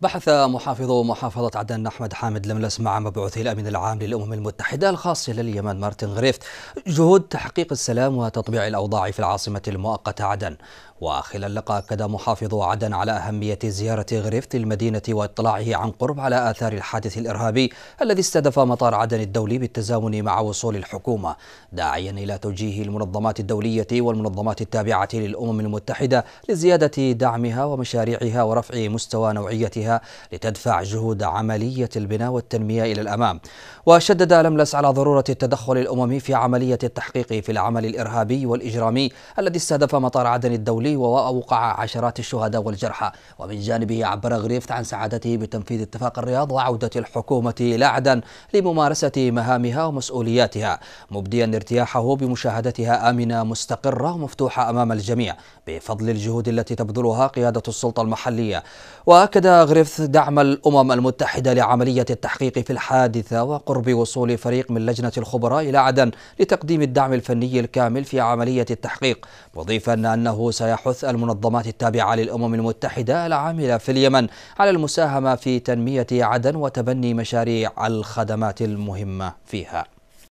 بحث محافظ محافظة عدن أحمد حامد لملس مع مبعوث الأمين العام للأمم المتحدة الخاص لليمن مارتن غريفت جهود تحقيق السلام وتطبيع الأوضاع في العاصمة المؤقتة عدن وخلال اللقاء أكد محافظ عدن على أهمية زيارة غريفت المدينة واطلاعه عن قرب على آثار الحادث الإرهابي الذي استهدف مطار عدن الدولي بالتزامن مع وصول الحكومة داعيا إلى توجيه المنظمات الدولية والمنظمات التابعة للأمم المتحدة لزيادة دعمها ومشاريعها ورفع مستوى نوعيتها لتدفع جهود عملية البناء والتنمية إلى الأمام وشدد لملس على ضرورة التدخل الأممي في عملية التحقيق في العمل الإرهابي والإجرامي الذي استهدف مطار عدن الدولي الجميلي وأوقع عشرات الشهداء والجرحى ومن جانبه عبر غريفت عن سعادته بتنفيذ اتفاق الرياض وعودة الحكومة إلى عدن لممارسة مهامها ومسؤولياتها مبديا ارتياحه بمشاهدتها آمنة مستقرة ومفتوحة أمام الجميع بفضل الجهود التي تبذلها قيادة السلطة المحلية وأكد غريفث دعم الأمم المتحدة لعملية التحقيق في الحادثة وقرب وصول فريق من لجنة الخبراء إلى عدن لتقديم الدعم الفني الكامل في عملية التحقيق مضيفا أنه سيحقق يحث المنظمات التابعة للأمم المتحدة العاملة في اليمن على المساهمة في تنمية عدن وتبني مشاريع الخدمات المهمة فيها